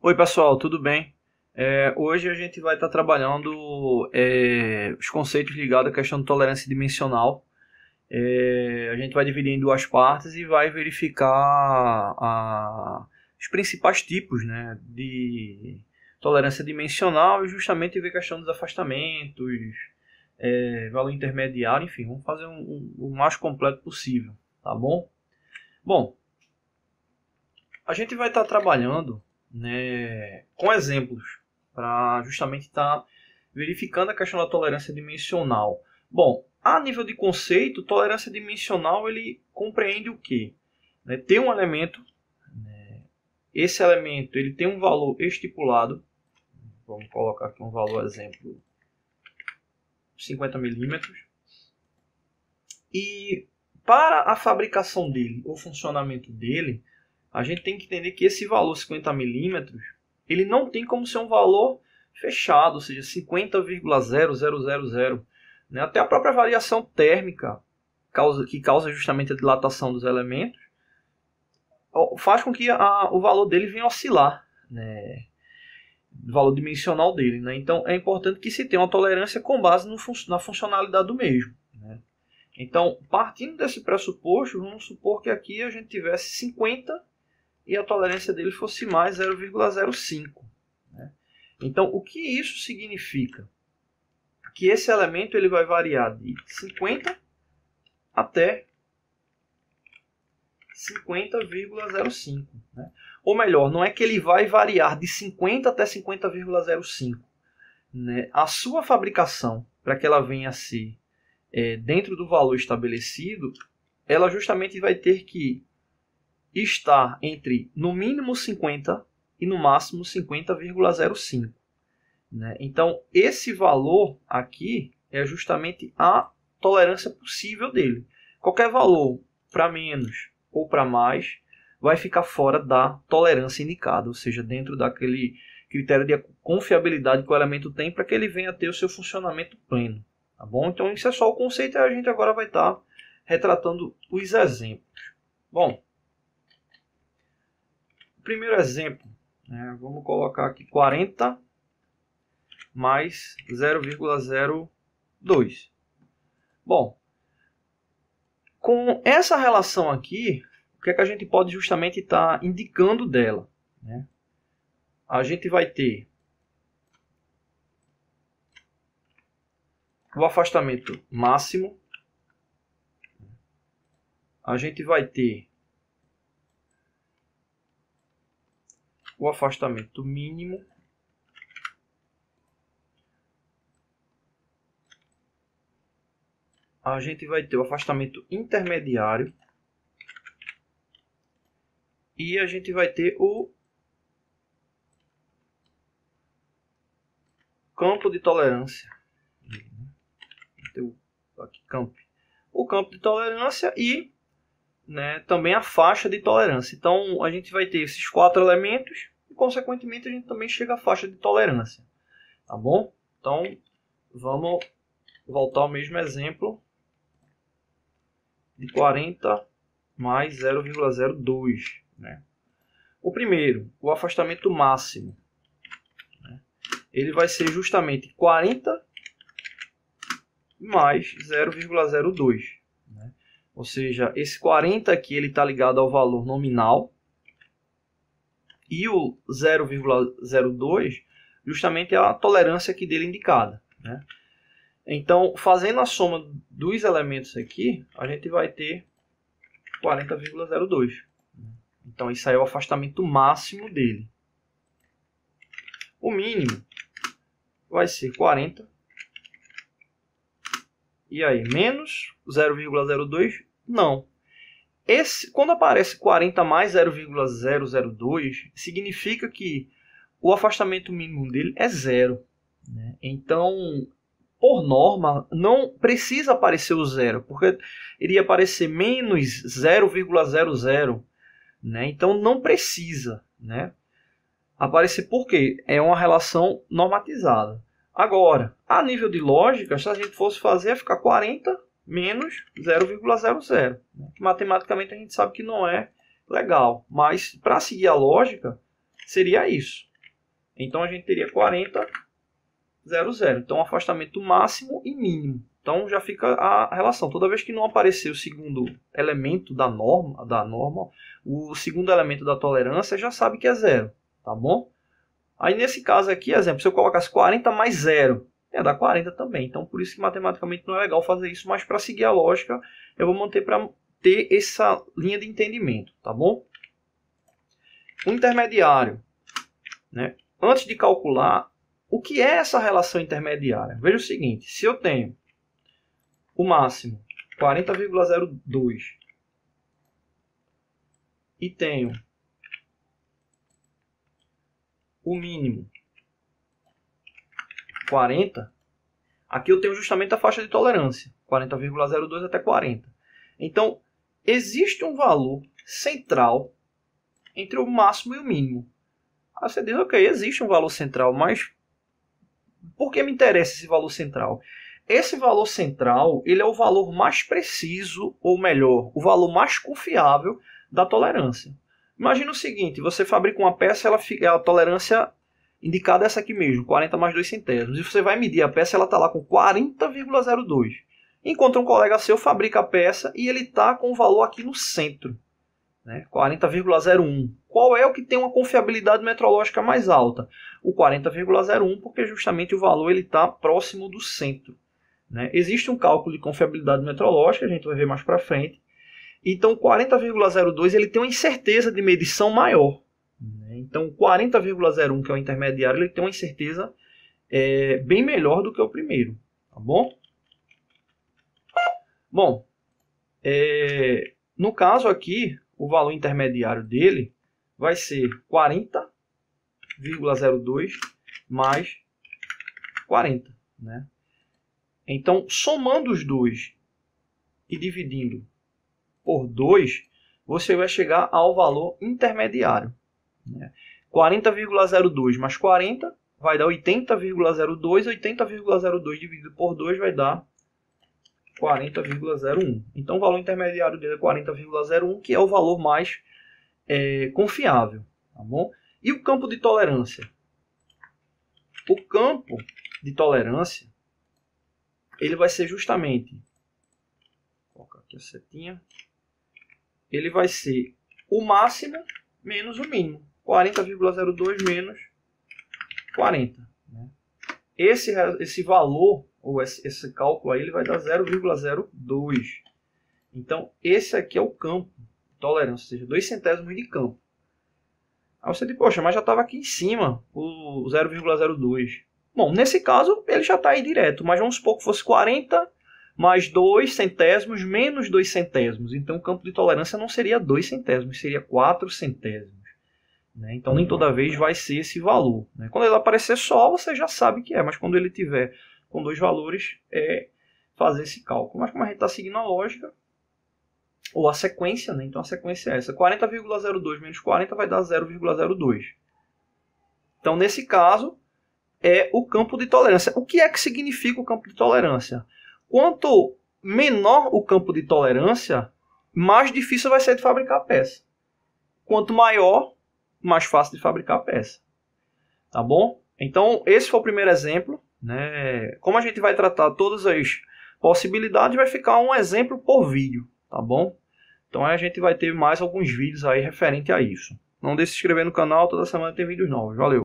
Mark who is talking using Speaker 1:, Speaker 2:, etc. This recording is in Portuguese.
Speaker 1: Oi pessoal, tudo bem? É, hoje a gente vai estar tá trabalhando é, os conceitos ligados à questão de tolerância dimensional. É, a gente vai dividir em duas partes e vai verificar a, os principais tipos né, de tolerância dimensional e justamente ver a questão dos afastamentos, é, valor intermediário, enfim, vamos fazer um, um, o mais completo possível, tá bom? Bom, a gente vai estar tá trabalhando né, com exemplos, para justamente estar tá verificando a questão da tolerância dimensional. Bom, a nível de conceito, tolerância dimensional ele compreende o que? Né, tem um elemento, né, esse elemento ele tem um valor estipulado, vamos colocar aqui um valor exemplo 50 milímetros, e para a fabricação dele, o funcionamento dele, a gente tem que entender que esse valor 50 milímetros, ele não tem como ser um valor fechado, ou seja, 50,0000. Né? Até a própria variação térmica causa, que causa justamente a dilatação dos elementos faz com que a, o valor dele venha oscilar, né? o valor dimensional dele. Né? Então é importante que se tenha uma tolerância com base na funcionalidade do mesmo. Né? Então, partindo desse pressuposto, vamos supor que aqui a gente tivesse 50 e a tolerância dele fosse mais 0,05. Né? Então, o que isso significa? Que esse elemento ele vai variar de 50 até 50,05. Né? Ou melhor, não é que ele vai variar de 50 até 50,05. Né? A sua fabricação, para que ela venha a ser é, dentro do valor estabelecido, ela justamente vai ter que está entre no mínimo 50 e no máximo 50,05. Né? Então, esse valor aqui é justamente a tolerância possível dele. Qualquer valor para menos ou para mais vai ficar fora da tolerância indicada, ou seja, dentro daquele critério de confiabilidade que o elemento tem para que ele venha a ter o seu funcionamento pleno. Tá bom? Então, isso é só o conceito e a gente agora vai estar tá retratando os exemplos. Bom, primeiro exemplo, né, vamos colocar aqui 40 mais 0,02. Bom, com essa relação aqui, o que, é que a gente pode justamente estar tá indicando dela? Né? A gente vai ter o afastamento máximo, a gente vai ter o afastamento mínimo a gente vai ter o afastamento intermediário e a gente vai ter o campo de tolerância. Aqui, campo. O campo de tolerância e né, também a faixa de tolerância. Então a gente vai ter esses quatro elementos e, consequentemente, a gente também chega à faixa de tolerância. Tá bom? Então vamos voltar ao mesmo exemplo de 40 mais 0,02. Né? O primeiro, o afastamento máximo. Né? Ele vai ser justamente 40 mais 0,02. Ou seja, esse 40 aqui ele está ligado ao valor nominal e o 0,02 justamente é a tolerância aqui dele indicada. Né? Então, fazendo a soma dos elementos aqui, a gente vai ter 40,02. Então, isso aí é o afastamento máximo dele. O mínimo vai ser 40. E aí, menos 0,02 não. Esse, quando aparece 40 mais 0,002, significa que o afastamento mínimo dele é zero. Né? Então, por norma, não precisa aparecer o zero, porque iria aparecer menos 0,00. Né? Então, não precisa né? aparecer porque é uma relação normatizada. Agora, a nível de lógica, se a gente fosse fazer, ia ficar 40 menos 0,00, que matematicamente a gente sabe que não é legal, mas para seguir a lógica seria isso. Então a gente teria 40, 00. Então afastamento máximo e mínimo. Então já fica a relação. Toda vez que não aparecer o segundo elemento da norma, da norma, o segundo elemento da tolerância já sabe que é zero, tá bom? Aí nesse caso aqui, exemplo, se eu colocasse 40 mais zero, é, dar 40 também. Então, por isso que matematicamente não é legal fazer isso, mas para seguir a lógica, eu vou manter para ter essa linha de entendimento, tá bom? O intermediário, né? Antes de calcular, o que é essa relação intermediária? Veja o seguinte, se eu tenho o máximo 40,02 e tenho o mínimo 40, aqui eu tenho justamente a faixa de tolerância, 40,02 até 40. Então, existe um valor central entre o máximo e o mínimo. Aí você diz, ok, existe um valor central, mas por que me interessa esse valor central? Esse valor central ele é o valor mais preciso, ou melhor, o valor mais confiável da tolerância. Imagina o seguinte: você fabrica uma peça, ela fica, a tolerância indicada é essa aqui mesmo, 40 mais 2 centésimos. E você vai medir a peça, ela está lá com 40,02. Encontra um colega seu, fabrica a peça e ele está com o valor aqui no centro, né? 40,01. Qual é o que tem uma confiabilidade metrológica mais alta? O 40,01, porque justamente o valor ele está próximo do centro. Né? Existe um cálculo de confiabilidade metrológica, a gente vai ver mais para frente. Então, 40,02 ele tem uma incerteza de medição maior. Né? Então, 40,01, que é o intermediário, ele tem uma incerteza é, bem melhor do que o primeiro, tá bom? Bom, é, no caso aqui, o valor intermediário dele vai ser 40,02 mais 40, né? Então, somando os dois e dividindo por 2, você vai chegar ao valor intermediário. Né? 40,02 mais 40 vai dar 80,02. 80,02 dividido por 2 vai dar 40,01. Então o valor intermediário dele é 40,01, que é o valor mais é, confiável. Tá bom? E o campo de tolerância? O campo de tolerância ele vai ser justamente colocar aqui a setinha ele vai ser o máximo menos o mínimo 40,02 menos 40. Né? Esse, esse valor, ou esse, esse cálculo aí, ele vai dar 0,02. Então, esse aqui é o campo de tolerância, ou seja, 2 centésimos de campo. Aí você diz, poxa, mas já estava aqui em cima o 0,02. Bom, nesse caso, ele já está aí direto, mas vamos supor que fosse 40 mais 2 centésimos menos 2 centésimos. Então, o campo de tolerância não seria 2 centésimos, seria 4 centésimos. Né? Então nem uhum. toda vez vai ser esse valor. Né? Quando ele aparecer só, você já sabe que é, mas quando ele tiver com dois valores, é fazer esse cálculo. Mas como a gente está seguindo a lógica, ou a sequência, né? então a sequência é essa. 40,02 menos 40 vai dar 0,02. Então nesse caso, é o campo de tolerância. O que é que significa o campo de tolerância? Quanto menor o campo de tolerância, mais difícil vai ser de fabricar a peça. Quanto maior, mais fácil de fabricar a peça. Tá bom? Então, esse foi o primeiro exemplo. Né? Como a gente vai tratar todas as possibilidades, vai ficar um exemplo por vídeo, tá bom? Então a gente vai ter mais alguns vídeos aí referente a isso. Não deixe de se inscrever no canal, toda semana tem vídeos novos. Valeu!